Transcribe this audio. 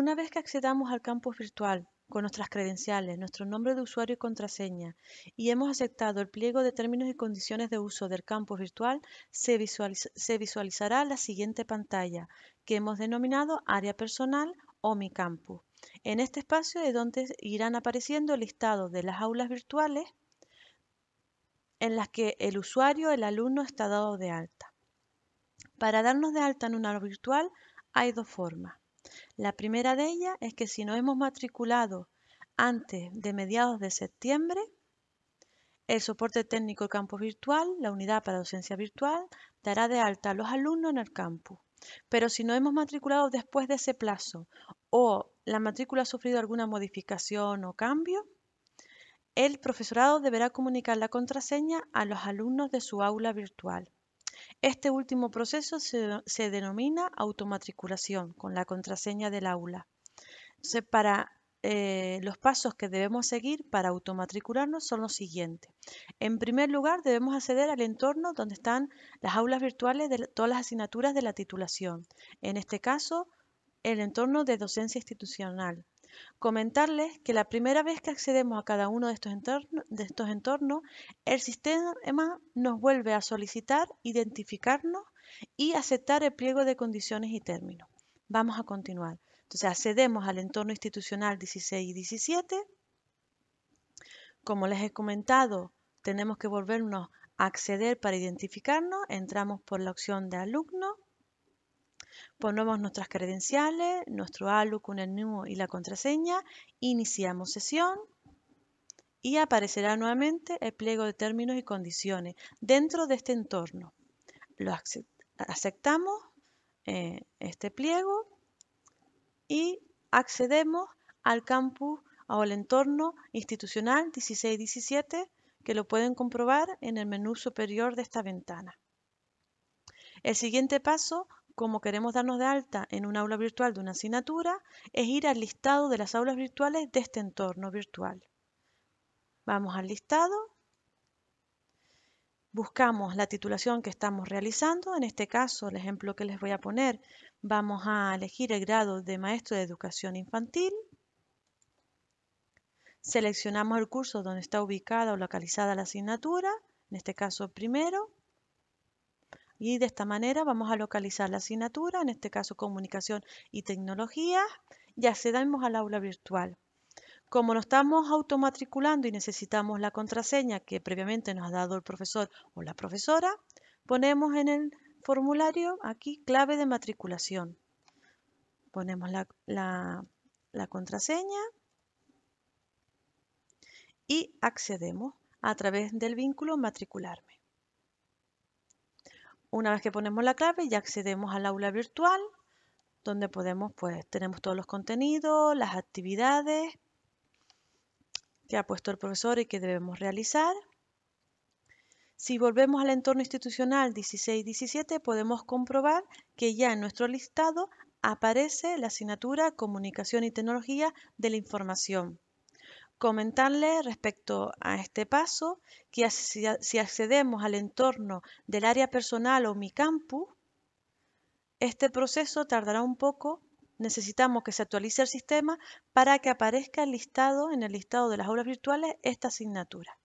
Una vez que accedamos al campus virtual con nuestras credenciales, nuestro nombre de usuario y contraseña y hemos aceptado el pliego de términos y condiciones de uso del campus virtual, se, visualizará la siguiente pantalla que hemos denominado área personal o mi campus. En este espacio es donde irán apareciendo el listado de las aulas virtuales en las que el usuario, el alumno, está dado de alta. Para darnos de alta en un aula virtual hay dos formas. La primera de ellas es que si no hemos matriculado antes de mediados de septiembre, el soporte técnico campus virtual, la unidad para docencia virtual, dará de alta a los alumnos en el campus. Pero si no hemos matriculado después de ese plazo o la matrícula ha sufrido alguna modificación o cambio, el profesorado deberá comunicar la contraseña a los alumnos de su aula virtual. Este último proceso se, denomina automatriculación con la contraseña del aula. para eh, los pasos que debemos seguir para automatricularnos son los siguientes. En primer lugar, debemos acceder al entorno donde están las aulas virtuales de todas las asignaturas de la titulación. En este caso, el entorno de docencia institucional. Comentarles que la primera vez que accedemos a cada uno de estos, entornos, el sistema nos vuelve a solicitar identificarnos y aceptar el pliego de condiciones y términos. Vamos a continuar. Entonces accedemos al entorno institucional 16 y 17. Como les he comentado, tenemos que volvernos a acceder para identificarnos. Entramos por la opción de alumno Ponemos nuestras credenciales, nuestro ALUC, con el y la contraseña, iniciamos sesión y aparecerá nuevamente el pliego de términos y condiciones dentro de este entorno. Lo aceptamos, eh, este pliego, y accedemos al campus o al entorno institucional 1617 que lo pueden comprobar en el menú superior de esta ventana. El siguiente paso como queremos darnos de alta en un aula virtual de una asignatura, es ir al listado de las aulas virtuales de este entorno virtual. Vamos al listado, buscamos la titulación que estamos realizando, en este caso el ejemplo que les voy a poner, vamos a elegir el grado de maestro de educación infantil, seleccionamos el curso donde está ubicada o localizada la asignatura, en este caso primero, y de esta manera vamos a localizar la asignatura, en este caso Comunicación y Tecnologías, y accedemos al aula virtual. Como nos estamos automatriculando y necesitamos la contraseña que previamente nos ha dado el profesor o la profesora, ponemos en el formulario aquí clave de matriculación. Ponemos la contraseña y accedemos a través del vínculo matricularme. Una vez que ponemos la clave ya accedemos al aula virtual donde podemos, pues tenemos todos los contenidos, las actividades que ha puesto el profesor y que debemos realizar. Si volvemos al entorno institucional 16-17 podemos comprobar que ya en nuestro listado aparece la asignatura Comunicación y Tecnología de la Información. Comentarle respecto a este paso que si accedemos al entorno del área personal o mi campus, este proceso tardará un poco, necesitamos que se actualice el sistema para que aparezca listado en el listado de las aulas virtuales esta asignatura.